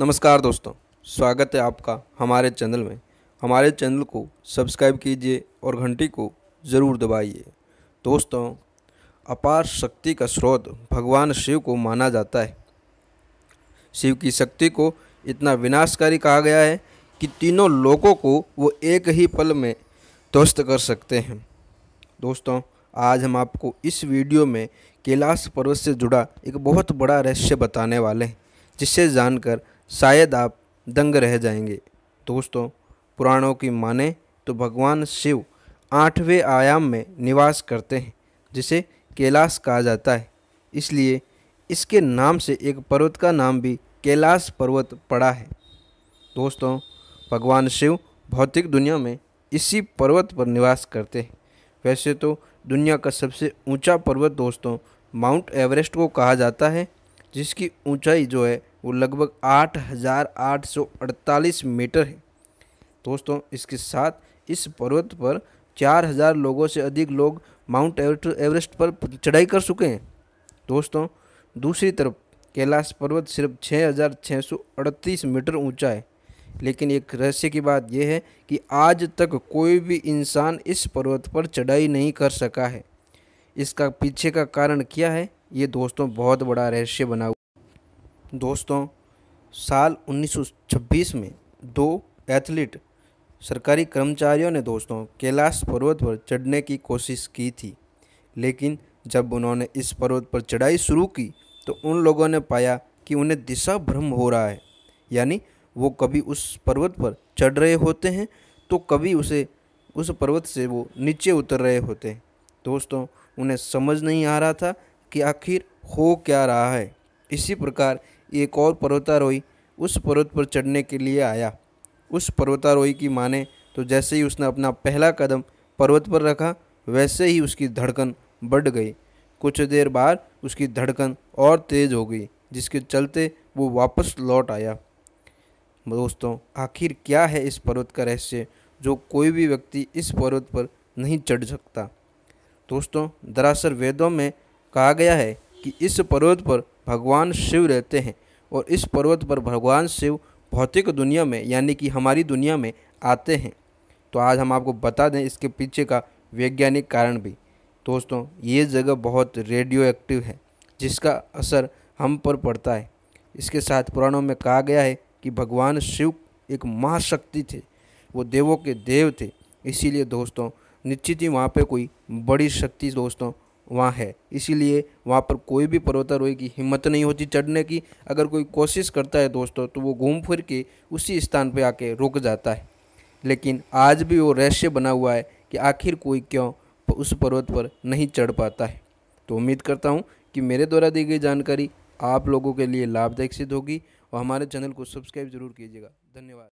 नमस्कार दोस्तों स्वागत है आपका हमारे चैनल में हमारे चैनल को सब्सक्राइब कीजिए और घंटी को ज़रूर दबाइए दोस्तों अपार शक्ति का स्रोत भगवान शिव को माना जाता है शिव की शक्ति को इतना विनाशकारी कहा गया है कि तीनों लोगों को वो एक ही पल में ध्वस्त कर सकते हैं दोस्तों आज हम आपको इस वीडियो में कैलाश पर्वत से जुड़ा एक बहुत बड़ा रहस्य बताने वाले हैं जिससे जानकर शायद आप दंग रह जाएंगे दोस्तों पुराणों की माने तो भगवान शिव आठवें आयाम में निवास करते हैं जिसे कैलाश कहा जाता है इसलिए इसके नाम से एक पर्वत का नाम भी कैलाश पर्वत पड़ा है दोस्तों भगवान शिव भौतिक दुनिया में इसी पर्वत पर निवास करते हैं वैसे तो दुनिया का सबसे ऊंचा पर्वत दोस्तों माउंट एवरेस्ट को कहा जाता है जिसकी ऊंचाई जो है वो लगभग 8,848 मीटर है दोस्तों इसके साथ इस पर्वत पर 4,000 लोगों से अधिक लोग माउंट एवरेस्ट पर चढ़ाई कर चुके हैं दोस्तों दूसरी तरफ कैलाश पर्वत सिर्फ 6,638 मीटर ऊंचा है लेकिन एक रहस्य की बात यह है कि आज तक कोई भी इंसान इस पर्वत पर चढ़ाई नहीं कर सका है इसका पीछे का कारण क्या है ये दोस्तों बहुत बड़ा रहस्य बना दोस्तों साल 1926 में दो एथलीट सरकारी कर्मचारियों ने दोस्तों कैलाश पर्वत पर चढ़ने की कोशिश की थी लेकिन जब उन्होंने इस पर्वत पर चढ़ाई शुरू की तो उन लोगों ने पाया कि उन्हें दिशा भ्रम हो रहा है यानी वो कभी उस पर्वत पर चढ़ रहे होते हैं तो कभी उसे उस पर्वत से वो नीचे उतर रहे होते हैं दोस्तों उन्हें समझ नहीं आ रहा था कि आखिर हो क्या रहा है इसी प्रकार एक और पर्वतारोही उस पर्वत पर चढ़ने के लिए आया उस पर्वतारोही की माने तो जैसे ही उसने अपना पहला कदम पर्वत पर रखा वैसे ही उसकी धड़कन बढ़ गई कुछ देर बाद उसकी धड़कन और तेज़ हो गई जिसके चलते वो वापस लौट आया दोस्तों आखिर क्या है इस पर्वत का रहस्य जो कोई भी व्यक्ति इस पर्वत पर नहीं चढ़ सकता दोस्तों दरअसल वेदों में कहा गया है कि इस पर्वत पर भगवान शिव रहते हैं और इस पर्वत पर भगवान शिव भौतिक दुनिया में यानी कि हमारी दुनिया में आते हैं तो आज हम आपको बता दें इसके पीछे का वैज्ञानिक कारण भी दोस्तों ये जगह बहुत रेडियो एक्टिव है जिसका असर हम पर पड़ता है इसके साथ पुराणों में कहा गया है कि भगवान शिव एक महाशक्ति थे वो देवों के देव थे इसीलिए दोस्तों निश्चित ही वहाँ पे कोई बड़ी शक्ति दोस्तों वहाँ है इसीलिए वहाँ पर कोई भी पर्वतारोही की हिम्मत नहीं होती चढ़ने की अगर कोई कोशिश करता है दोस्तों तो वो घूम फिर के उसी स्थान पर आके रुक जाता है लेकिन आज भी वो रहस्य बना हुआ है कि आखिर कोई क्यों उस पर्वत पर नहीं चढ़ पाता है तो उम्मीद करता हूँ कि मेरे द्वारा दी गई जानकारी आप लोगों के लिए लाभदायक सिद्ध होगी और हमारे चैनल को सब्सक्राइब जरूर कीजिएगा धन्यवाद